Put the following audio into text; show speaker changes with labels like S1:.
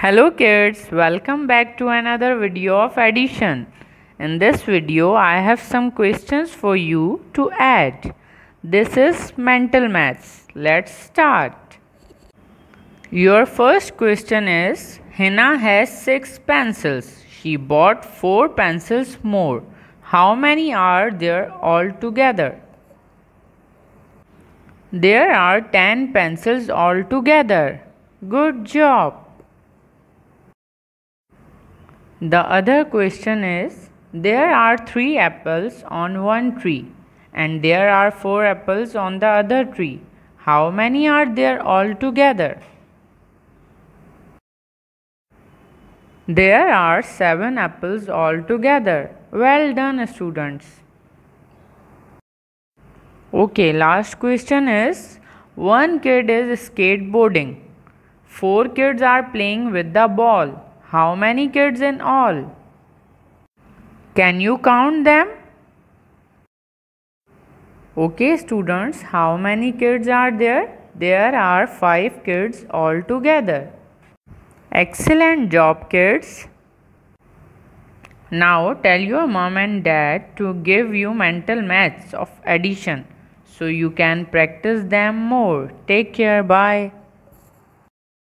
S1: Hello kids, welcome back to another video of addition. In this video, I have some questions for you to add. This is mental maths. Let's start. Your first question is, Hina has 6 pencils. She bought 4 pencils more. How many are there altogether? There are 10 pencils altogether. Good job. The other question is there are three apples on one tree and there are four apples on the other tree. How many are there altogether? There are seven apples altogether. Well done, students. Okay, last question is one kid is skateboarding, four kids are playing with the ball. How many kids in all? Can you count them? Okay students, how many kids are there? There are 5 kids altogether. Excellent job kids. Now tell your mom and dad to give you mental maths of addition so you can practice them more. Take care. Bye.